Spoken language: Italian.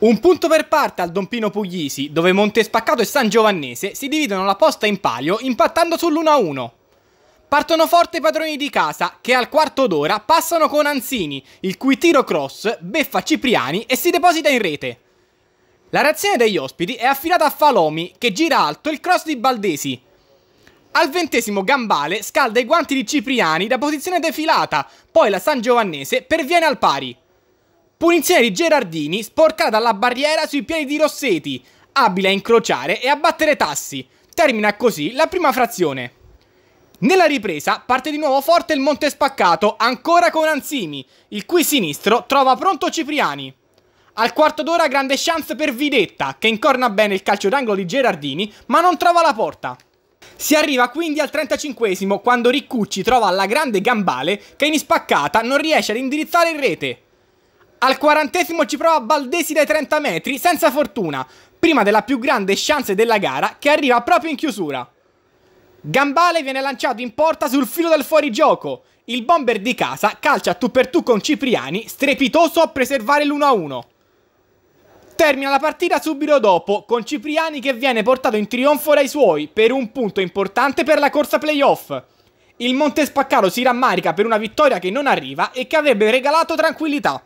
Un punto per parte al Dompino Puglisi, dove Montespaccato e San Giovannese si dividono la posta in palio impattando sull'1-1. Partono forte i padroni di casa, che al quarto d'ora passano con Anzini, il cui tiro cross beffa Cipriani e si deposita in rete. La reazione degli ospiti è affidata a Falomi, che gira alto il cross di Baldesi. Al ventesimo Gambale scalda i guanti di Cipriani da posizione defilata, poi la San Giovannese perviene al pari. Punizione di Gerardini sporcata dalla barriera sui piedi di Rossetti, abile a incrociare e a battere tassi. Termina così la prima frazione. Nella ripresa parte di nuovo forte il Monte Spaccato, ancora con Anzini, il cui sinistro trova pronto Cipriani. Al quarto d'ora grande chance per Videtta, che incorna bene il calcio d'angolo di Gerardini, ma non trova la porta. Si arriva quindi al 35 quando Riccucci trova la grande Gambale che in spaccata non riesce ad indirizzare in rete. Al quarantesimo ci prova Baldesi dai 30 metri, senza fortuna, prima della più grande chance della gara che arriva proprio in chiusura. Gambale viene lanciato in porta sul filo del fuorigioco. Il bomber di casa calcia tu per tu con Cipriani, strepitoso a preservare l'1-1. Termina la partita subito dopo, con Cipriani che viene portato in trionfo dai suoi per un punto importante per la corsa playoff. Il Montespaccaro si rammarica per una vittoria che non arriva e che avrebbe regalato tranquillità.